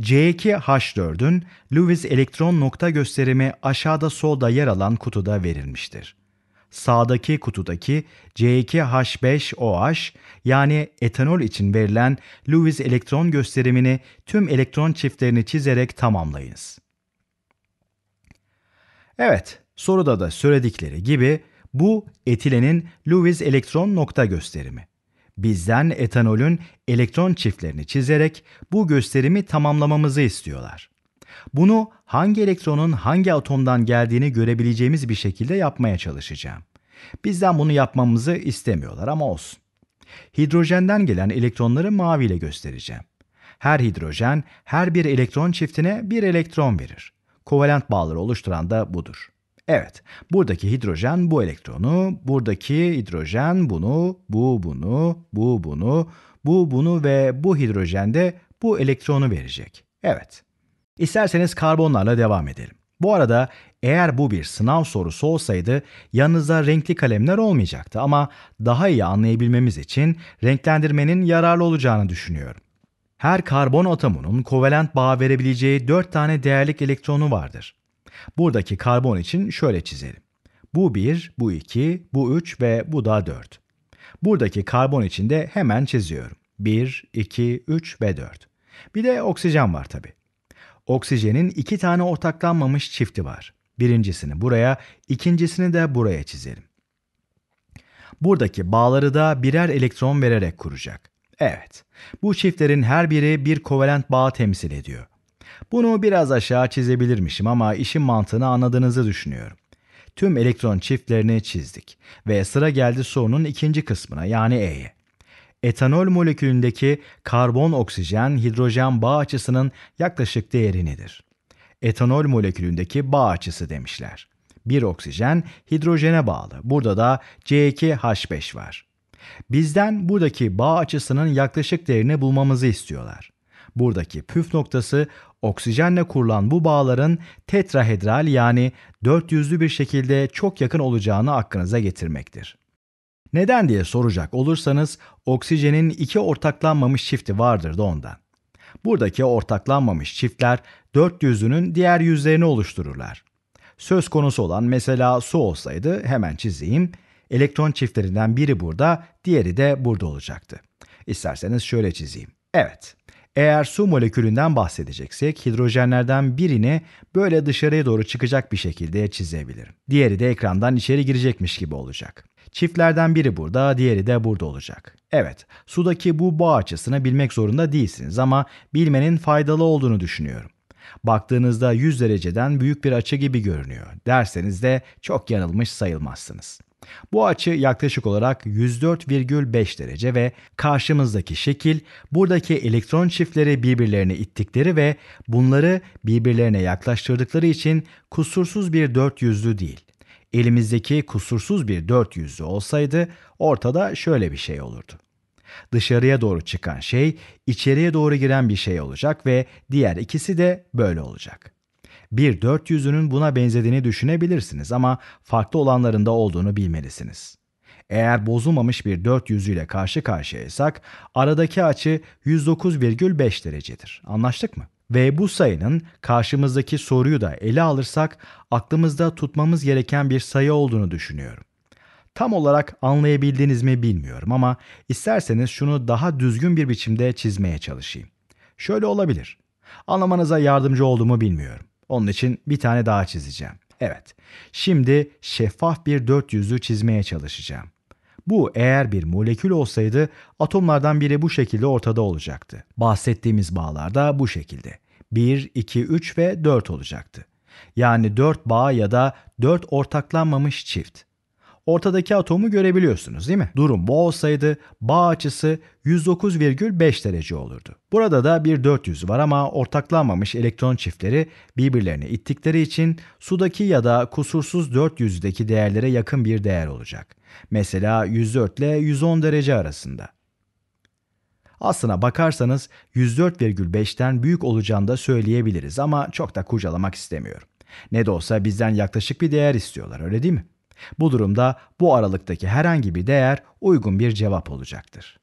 C2H4'ün Lewis elektron nokta gösterimi aşağıda solda yer alan kutuda verilmiştir. Sağdaki kutudaki C2H5OH yani etanol için verilen Lewis elektron gösterimini tüm elektron çiftlerini çizerek tamamlayınız. Evet, soruda da söyledikleri gibi bu etilenin Lewis elektron nokta gösterimi bizden etanolün elektron çiftlerini çizerek bu gösterimi tamamlamamızı istiyorlar. Bunu hangi elektronun hangi atomdan geldiğini görebileceğimiz bir şekilde yapmaya çalışacağım. Bizden bunu yapmamızı istemiyorlar ama olsun. Hidrojenden gelen elektronları maviyle göstereceğim. Her hidrojen her bir elektron çiftine bir elektron verir. Kovalent bağları oluşturan da budur. Evet, buradaki hidrojen bu elektronu, buradaki hidrojen bunu, bu bunu, bu bunu, bu bunu ve bu de bu elektronu verecek. Evet. İsterseniz karbonlarla devam edelim. Bu arada eğer bu bir sınav sorusu olsaydı yanınızda renkli kalemler olmayacaktı ama daha iyi anlayabilmemiz için renklendirmenin yararlı olacağını düşünüyorum. Her karbon atomunun kovalent bağ verebileceği 4 tane değerlik elektronu vardır. Buradaki karbon için şöyle çizelim. Bu 1, bu 2, bu 3 ve bu da 4. Buradaki karbon için de hemen çiziyorum. 1, 2, 3 ve 4. Bir de oksijen var tabi. Oksijenin iki tane ortaklanmamış çifti var. Birincisini buraya, ikincisini de buraya çizelim. Buradaki bağları da birer elektron vererek kuracak. Evet, bu çiftlerin her biri bir kovalent bağ temsil ediyor. Bunu biraz aşağı çizebilirmişim ama işin mantığını anladığınızı düşünüyorum. Tüm elektron çiftlerini çizdik ve sıra geldi sorunun ikinci kısmına yani E'ye. Etanol molekülündeki karbon oksijen hidrojen bağ açısının yaklaşık değeri nedir? Etanol molekülündeki bağ açısı demişler. Bir oksijen hidrojene bağlı. Burada da C2H5 var. Bizden buradaki bağ açısının yaklaşık değerini bulmamızı istiyorlar. Buradaki püf noktası oksijenle kurulan bu bağların tetrahedral yani dört yüzlü bir şekilde çok yakın olacağını aklınıza getirmektir. Neden diye soracak olursanız oksijenin iki ortaklanmamış çifti vardır da ondan. Buradaki ortaklanmamış çiftler dört yüzünün diğer yüzlerini oluştururlar. Söz konusu olan mesela su olsaydı hemen çizeyim. Elektron çiftlerinden biri burada, diğeri de burada olacaktı. İsterseniz şöyle çizeyim. Evet, eğer su molekülünden bahsedeceksek hidrojenlerden birini böyle dışarıya doğru çıkacak bir şekilde çizebilirim. Diğeri de ekrandan içeri girecekmiş gibi olacak. Çiftlerden biri burada, diğeri de burada olacak. Evet, sudaki bu bağ açısını bilmek zorunda değilsiniz ama bilmenin faydalı olduğunu düşünüyorum. Baktığınızda 100 dereceden büyük bir açı gibi görünüyor. Derseniz de çok yanılmış sayılmazsınız. Bu açı yaklaşık olarak 104,5 derece ve karşımızdaki şekil buradaki elektron çiftleri birbirlerine ittikleri ve bunları birbirlerine yaklaştırdıkları için kusursuz bir dört yüzlü değil. Elimizdeki kusursuz bir dört yüzlü olsaydı ortada şöyle bir şey olurdu. Dışarıya doğru çıkan şey içeriye doğru giren bir şey olacak ve diğer ikisi de böyle olacak.'' bir 400'ünün buna benzediğini düşünebilirsiniz ama farklı olanlarında olduğunu bilmelisiniz. Eğer bozulmamış bir 400 ile karşı karşıyaysak aradaki açı 109,5 derecedir. Anlaştık mı? Ve bu sayının karşımızdaki soruyu da ele alırsak aklımızda tutmamız gereken bir sayı olduğunu düşünüyorum. Tam olarak anlayabildiniz mi bilmiyorum ama isterseniz şunu daha düzgün bir biçimde çizmeye çalışayım. Şöyle olabilir. Anlamanıza yardımcı olduğumu bilmiyorum. Onun için bir tane daha çizeceğim. Evet. Şimdi şeffaf bir dört yüzlü çizmeye çalışacağım. Bu eğer bir molekül olsaydı atomlardan biri bu şekilde ortada olacaktı. Bahsettiğimiz bağlarda bu şekilde. 1, 2, 3 ve 4 olacaktı. Yani 4 bağ ya da 4 ortaklanmamış çift ortadaki atomu görebiliyorsunuz değil mi? Durum bu olsaydı bağ açısı 109,5 derece olurdu. Burada da bir 400 var ama ortaklanmamış elektron çiftleri birbirlerini ittikleri için sudaki ya da kusursuz 400'deki değerlere yakın bir değer olacak. Mesela 104 ile 110 derece arasında. Aslına bakarsanız 104,5'ten büyük olacağını da söyleyebiliriz ama çok da kurcalamak istemiyorum. Ne de olsa bizden yaklaşık bir değer istiyorlar öyle değil mi? Bu durumda bu aralıktaki herhangi bir değer uygun bir cevap olacaktır.